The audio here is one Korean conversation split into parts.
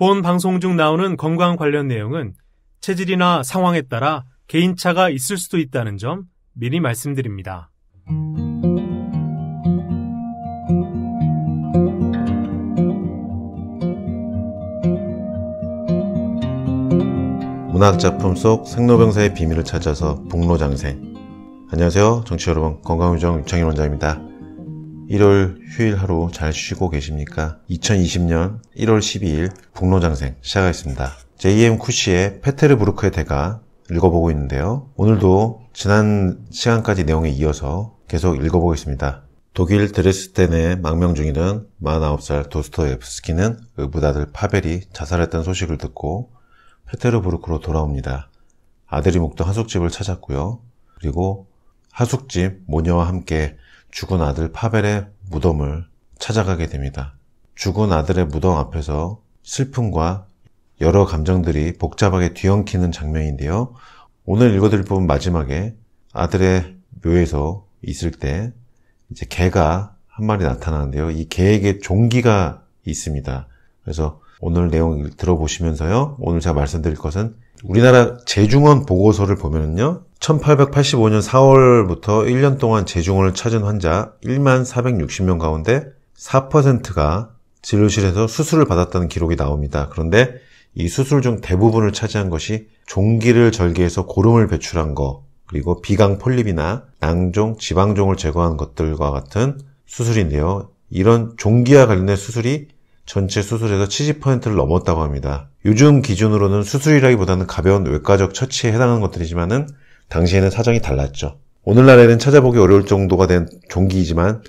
본 방송 중 나오는 건강 관련 내용은 체질이나 상황에 따라 개인차가 있을 수도 있다는 점 미리 말씀드립니다. 문학작품 속 생로병사의 비밀을 찾아서 북로장생 안녕하세요 정치 여러분 건강의정 유창일 원장입니다 1월 휴일 하루 잘 쉬고 계십니까? 2020년 1월 12일 북로장생 시작하겠습니다. JM 쿠시의 페테르부르크의 대가 읽어보고 있는데요. 오늘도 지난 시간까지 내용에 이어서 계속 읽어보겠습니다. 독일 드레스덴의 망명 중이던 49살 도스토옙스키는 의붓 아들 파벨이 자살했던 소식을 듣고 페테르부르크로 돌아옵니다. 아들이 묵던 하숙집을 찾았고요. 그리고 하숙집 모녀와 함께 죽은 아들 파벨의 무덤을 찾아가게 됩니다. 죽은 아들의 무덤 앞에서 슬픔과 여러 감정들이 복잡하게 뒤엉키는 장면인데요. 오늘 읽어드릴 부분 마지막에 아들의 묘에서 있을 때 이제 개가 한 마리 나타나는데요. 이 개에게 종기가 있습니다. 그래서 오늘 내용 들어보시면서요. 오늘 제가 말씀드릴 것은 우리나라 재중원 보고서를 보면요. 1885년 4월부터 1년 동안 재중원을 찾은 환자 1만 460명 가운데 4%가 진료실에서 수술을 받았다는 기록이 나옵니다. 그런데 이 수술 중 대부분을 차지한 것이 종기를 절개해서 고름을 배출한 것, 그리고 비강 폴립이나 낭종, 지방종을 제거한 것들과 같은 수술인데요. 이런 종기와 관련된 수술이 전체 수술에서 70%를 넘었다고 합니다. 요즘 기준으로는 수술이라기보다는 가벼운 외과적 처치에 해당하는 것들이지만은 당시에는 사정이 달랐죠. 오늘날에는 찾아보기 어려울 정도가 된 종기이지만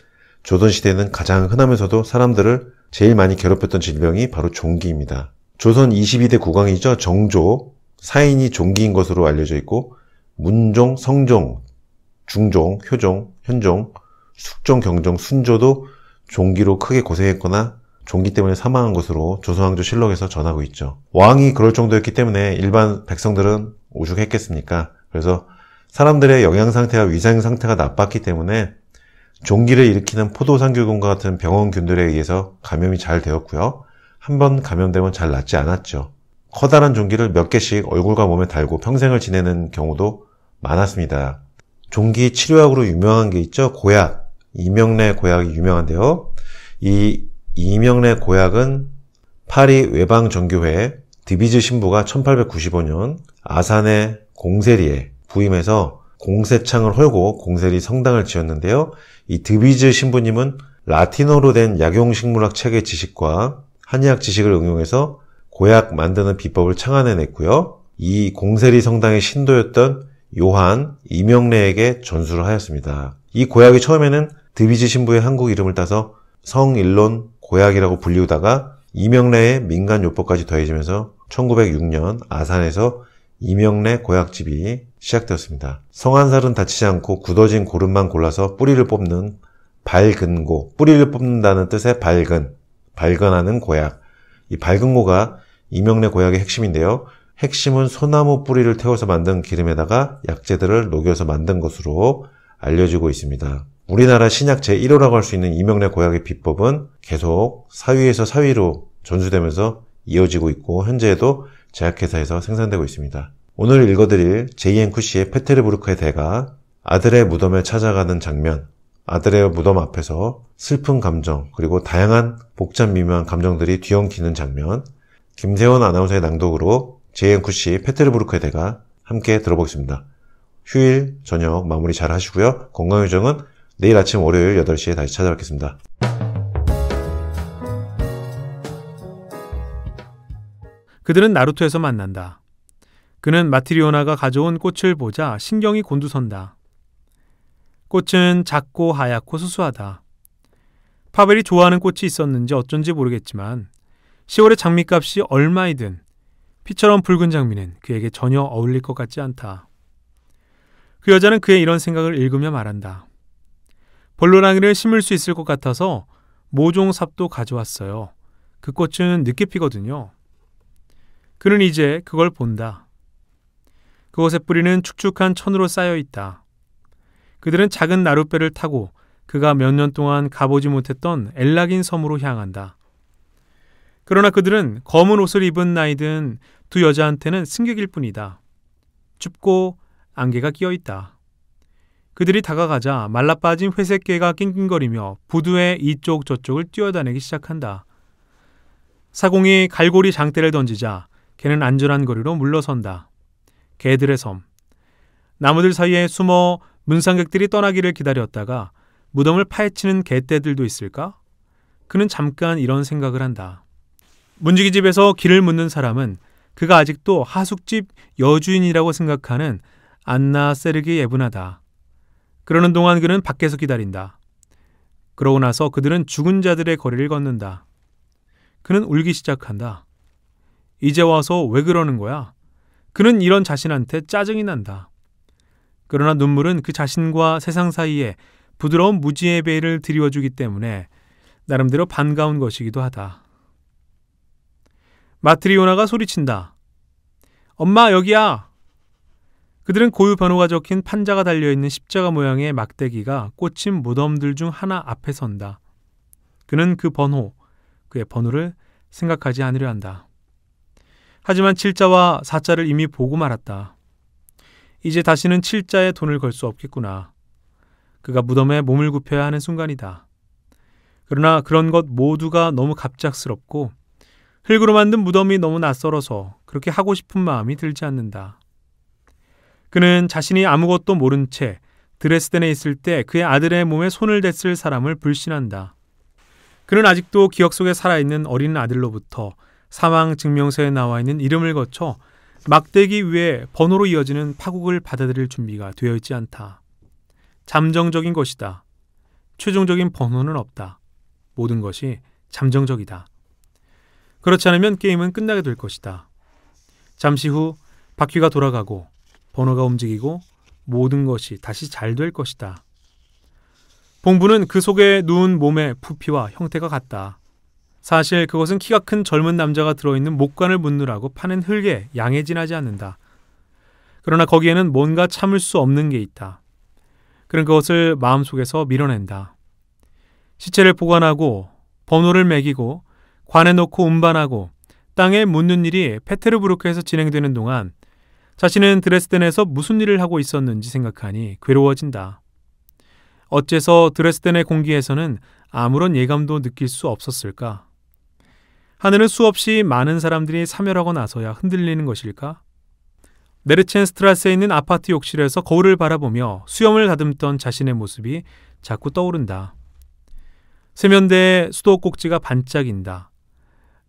조선시대는 에 가장 흔하면서도 사람들을 제일 많이 괴롭혔던 질병이 바로 종기입니다. 조선 22대 국왕이죠. 정조, 사인이 종기인 것으로 알려져 있고 문종, 성종, 중종, 효종, 현종, 숙종, 경종, 순조도 종기로 크게 고생했거나 종기 때문에 사망한 것으로 조선왕조 실록에서 전하고 있죠. 왕이 그럴 정도였기 때문에 일반 백성들은 오죽했겠습니까? 그래서 사람들의 영양 상태와 위생 상태가 나빴기 때문에 종기를 일으키는 포도상균과 같은 병원균들에 의해서 감염이 잘 되었고요. 한번 감염되면 잘 낫지 않았죠. 커다란 종기를 몇 개씩 얼굴과 몸에 달고 평생을 지내는 경우도 많았습니다. 종기 치료약으로 유명한 게 있죠. 고약. 이명래 고약이 유명한데요. 이 이명래 고약은 파리 외방정교회 디비즈 신부가 1895년 아산의 공세리에 부임해서 공세창을 헐고 공세리 성당을 지었는데요. 이 드비즈 신부님은 라틴어로 된 약용식물학 책의 지식과 한의학 지식을 응용해서 고약 만드는 비법을 창안해냈고요. 이 공세리 성당의 신도였던 요한 이명래에게 전수를 하였습니다. 이 고약이 처음에는 드비즈 신부의 한국 이름을 따서 성일론 고약이라고 불리우다가 이명래의 민간요법까지 더해지면서 1906년 아산에서 이명래 고약집이 시작되었습니다. 성한살은 다치지 않고 굳어진 고름만 골라서 뿌리를 뽑는 밝은고, 뿌리를 뽑는다는 뜻의 밝은, 발견하는 고약. 이 밝은 고가 이명래 고약의 핵심인데요. 핵심은 소나무 뿌리를 태워서 만든 기름에다가 약재들을 녹여서 만든 것으로 알려지고 있습니다. 우리나라 신약 제1호라고 할 수 있는 이명래 고약의 비법은 계속 사위에서 사위로 전수되면서 이어지고 있고 현재에도 제약회사에서 생산되고 있습니다. 오늘 읽어드릴 j n 엔 쿠시의 페테르부르크의 대가 아들의 무덤에 찾아가는 장면 아들의 무덤 앞에서 슬픈 감정 그리고 다양한 복잡 미묘한 감정들이 뒤엉키는 장면 김세원 아나운서의 낭독으로 j n 엔 쿠시 페테르부르크의 대가 함께 들어보겠습니다. 휴일 저녁 마무리 잘 하시고요. 건강요정은 내일 아침 월요일 8시에 다시 찾아뵙겠습니다. 그들은 나루토에서 만난다. 그는 마티리오나가 가져온 꽃을 보자 신경이 곤두선다. 꽃은 작고 하얗고 수수하다. 파벨이 좋아하는 꽃이 있었는지 어쩐지 모르겠지만 10월의 장미값이 얼마이든 피처럼 붉은 장미는 그에게 전혀 어울릴 것 같지 않다. 그 여자는 그의 이런 생각을 읽으며 말한다. 벌로랑이를 심을 수 있을 것 같아서 모종삽도 가져왔어요. 그 꽃은 늦게 피거든요. 그는 이제 그걸 본다. 그것의 뿌리는 축축한 천으로 쌓여 있다. 그들은 작은 나룻배를 타고 그가 몇 년 동안 가보지 못했던 엘락인 섬으로 향한다. 그러나 그들은 검은 옷을 입은 나이든 두 여자한테는 승객일 뿐이다. 춥고 안개가 끼어 있다. 그들이 다가가자 말라빠진 회색개가 낑낑거리며 부두의 이쪽 저쪽을 뛰어다니기 시작한다. 사공이 갈고리 장대를 던지자 개는 안전한 거리로 물러선다. 개들의 섬. 나무들 사이에 숨어 문상객들이 떠나기를 기다렸다가 무덤을 파헤치는 개떼들도 있을까? 그는 잠깐 이런 생각을 한다. 문지기집에서 길을 묻는 사람은 그가 아직도 하숙집 여주인이라고 생각하는 안나 세르기예분하다 그러는 동안 그는 밖에서 기다린다. 그러고 나서 그들은 죽은 자들의 거리를 걷는다. 그는 울기 시작한다. 이제 와서 왜 그러는 거야? 그는 이런 자신한테 짜증이 난다. 그러나 눈물은 그 자신과 세상 사이에 부드러운 무지의 베일을 드리워주기 때문에 나름대로 반가운 것이기도 하다. 마트리오나가 소리친다. 엄마 여기야. 그들은 고유 번호가 적힌 판자가 달려있는 십자가 모양의 막대기가 꽂힌 무덤들 중 하나 앞에 선다. 그는 그 번호, 그의 번호를 생각하지 않으려 한다. 하지만 7자와 4자를 이미 보고 말았다. 이제 다시는 7자에 돈을 걸 수 없겠구나. 그가 무덤에 몸을 굽혀야 하는 순간이다. 그러나 그런 것 모두가 너무 갑작스럽고 흙으로 만든 무덤이 너무 낯설어서 그렇게 하고 싶은 마음이 들지 않는다. 그는 자신이 아무것도 모른 채 드레스덴에 있을 때 그의 아들의 몸에 손을 댔을 사람을 불신한다. 그는 아직도 기억 속에 살아있는 어린 아들로부터 사망 증명서에 나와 있는 이름을 거쳐 막대기 위에 번호로 이어지는 파국을 받아들일 준비가 되어 있지 않다. 잠정적인 것이다. 최종적인 번호는 없다. 모든 것이 잠정적이다. 그렇지 않으면 게임은 끝나게 될 것이다. 잠시 후 바퀴가 돌아가고 번호가 움직이고 모든 것이 다시 잘 될 것이다. 봉부는 그 속에 누운 몸의 부피와 형태가 같다. 사실 그것은 키가 큰 젊은 남자가 들어있는 목관을 묻느라고 파는 흙에 양해 지나지 않는다. 그러나 거기에는 뭔가 참을 수 없는 게 있다. 그런 그것을 마음속에서 밀어낸다. 시체를 보관하고 번호를 매기고 관에 놓고 운반하고 땅에 묻는 일이 페테르부르크에서 진행되는 동안 자신은 드레스덴에서 무슨 일을 하고 있었는지 생각하니 괴로워진다. 어째서 드레스덴의 공기에서는 아무런 예감도 느낄 수 없었을까? 하늘은 수없이 많은 사람들이 사멸하고 나서야 흔들리는 것일까? 메르첸스트라스에 있는 아파트 욕실에서 거울을 바라보며 수염을 다듬던 자신의 모습이 자꾸 떠오른다. 세면대에 수도꼭지가 반짝인다.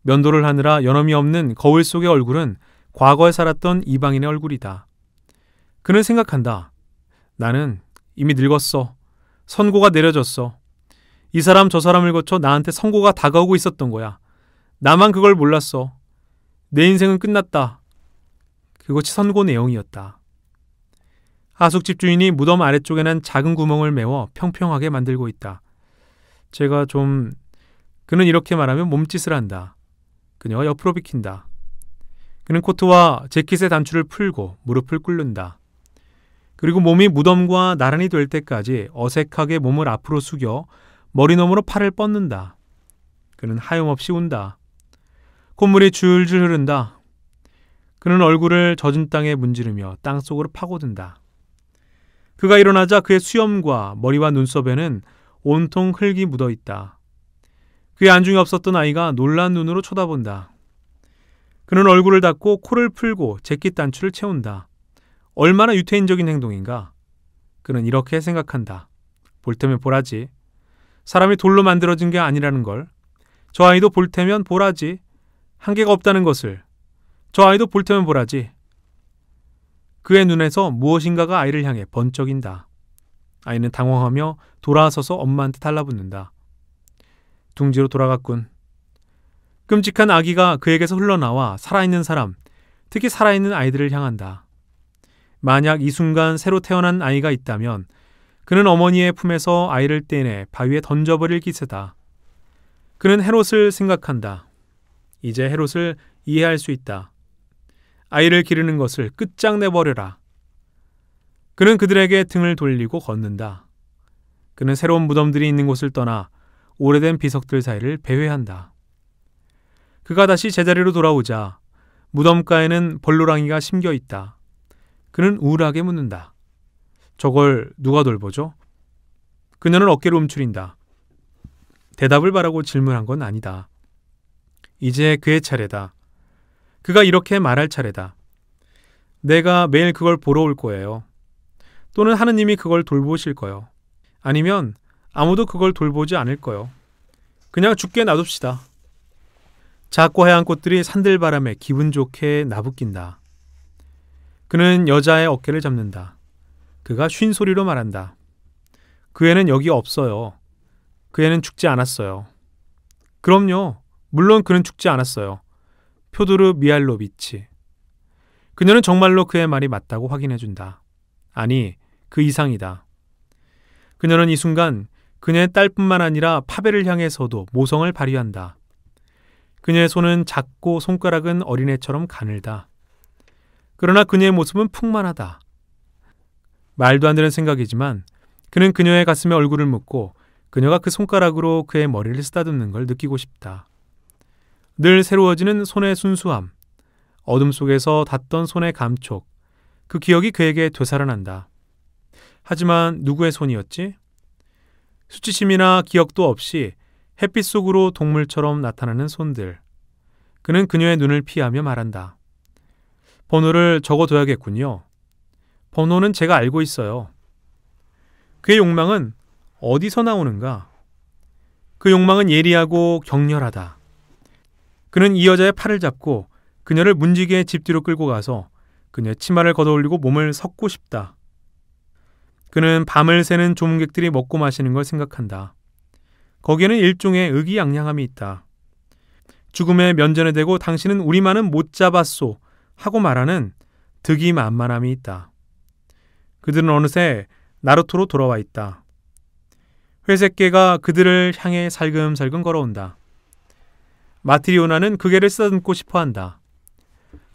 면도를 하느라 연엄이 없는 거울 속의 얼굴은 과거에 살았던 이방인의 얼굴이다. 그는 생각한다. 나는 이미 늙었어. 선고가 내려졌어. 이 사람 저 사람을 거쳐 나한테 선고가 다가오고 있었던 거야. 나만 그걸 몰랐어. 내 인생은 끝났다. 그것이 선고 내용이었다. 하숙집 주인이 무덤 아래쪽에 난 작은 구멍을 메워 평평하게 만들고 있다. 제가 좀... 그는 이렇게 말하면 몸짓을 한다. 그녀가 옆으로 비킨다. 그는 코트와 재킷의 단추를 풀고 무릎을 꿇는다. 그리고 몸이 무덤과 나란히 될 때까지 어색하게 몸을 앞으로 숙여 머리 너머로 팔을 뻗는다. 그는 하염없이 운다. 콧물이 줄줄 흐른다. 그는 얼굴을 젖은 땅에 문지르며 땅 속으로 파고든다. 그가 일어나자 그의 수염과 머리와 눈썹에는 온통 흙이 묻어 있다. 그의 안중에 없었던 아이가 놀란 눈으로 쳐다본다. 그는 얼굴을 닦고 코를 풀고 재킷 단추를 채운다. 얼마나 유태인적인 행동인가? 그는 이렇게 생각한다. 볼테면 보라지. 사람이 돌로 만들어진 게 아니라는 걸. 저 아이도 볼테면 보라지. 한계가 없다는 것을. 저 아이도 볼테면 보라지. 그의 눈에서 무엇인가가 아이를 향해 번쩍인다. 아이는 당황하며 돌아서서 엄마한테 달라붙는다. 둥지로 돌아갔군. 끔찍한 아기가 그에게서 흘러나와 살아있는 사람, 특히 살아있는 아이들을 향한다. 만약 이 순간 새로 태어난 아이가 있다면 그는 어머니의 품에서 아이를 떼내 바위에 던져버릴 기세다. 그는 헤롯을 생각한다. 이제 헤롯을 이해할 수 있다. 아이를 기르는 것을 끝장내버려라. 그는 그들에게 등을 돌리고 걷는다. 그는 새로운 무덤들이 있는 곳을 떠나 오래된 비석들 사이를 배회한다. 그가 다시 제자리로 돌아오자 무덤가에는 벌로랑이가 심겨 있다. 그는 우울하게 묻는다. 저걸 누가 돌보죠? 그녀는 어깨를 움츠린다. 대답을 바라고 질문한 건 아니다. 이제 그의 차례다. 그가 이렇게 말할 차례다. 내가 매일 그걸 보러 올 거예요. 또는 하느님이 그걸 돌보실 거요. 아니면 아무도 그걸 돌보지 않을 거요. 그냥 죽게 놔둡시다. 작고 하얀 꽃들이 산들바람에 기분 좋게 나부낀다. 그는 여자의 어깨를 잡는다. 그가 쉰 소리로 말한다. 그 애는 여기 없어요. 그 애는 죽지 않았어요. 그럼요. 물론 그는 죽지 않았어요. 표도르 미알로비치. 그녀는 정말로 그의 말이 맞다고 확인해준다. 아니, 그 이상이다. 그녀는 이 순간 그녀의 딸뿐만 아니라 파베를 향해서도 모성을 발휘한다. 그녀의 손은 작고 손가락은 어린애처럼 가늘다. 그러나 그녀의 모습은 풍만하다. 말도 안 되는 생각이지만 그는 그녀의 가슴에 얼굴을 묻고 그녀가 그 손가락으로 그의 머리를 쓰다듬는 걸 느끼고 싶다. 늘 새로워지는 손의 순수함, 어둠 속에서 닿던 손의 감촉, 그 기억이 그에게 되살아난다. 하지만 누구의 손이었지? 수치심이나 기억도 없이 햇빛 속으로 동물처럼 나타나는 손들. 그는 그녀의 눈을 피하며 말한다. 번호를 적어둬야겠군요. 번호는 제가 알고 있어요. 그의 욕망은 어디서 나오는가? 그 욕망은 예리하고 격렬하다. 그는 이 여자의 팔을 잡고 그녀를 문지기에 집 뒤로 끌고 가서 그녀의 치마를 걷어올리고 몸을 섞고 싶다. 그는 밤을 새는 조문객들이 먹고 마시는 걸 생각한다. 거기에는 일종의 의기양양함이 있다. 죽음의 면전에 대고 당신은 우리만은 못 잡았소 하고 말하는 득이 만만함이 있다. 그들은 어느새 나루토로 돌아와 있다. 회색개가 그들을 향해 살금살금 걸어온다. 마트리오나는 그 개를 쓰다듬고 싶어 한다.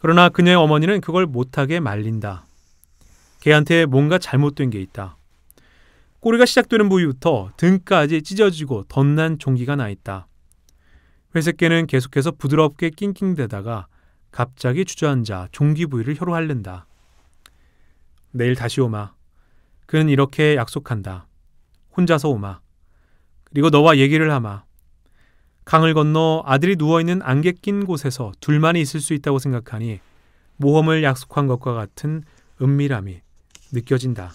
그러나 그녀의 어머니는 그걸 못하게 말린다. 개한테 뭔가 잘못된 게 있다. 꼬리가 시작되는 부위부터 등까지 찢어지고 덧난 종기가 나 있다. 회색개는 계속해서 부드럽게 낑낑대다가 갑자기 주저앉아 종기 부위를 혀로 핥는다. 내일 다시 오마. 그는 이렇게 약속한다. 혼자서 오마. 그리고 너와 얘기를 하마. 강을 건너 아들이 누워있는 안개 낀 곳에서 둘만이 있을 수 있다고 생각하니 모험을 약속한 것과 같은 은밀함이 느껴진다.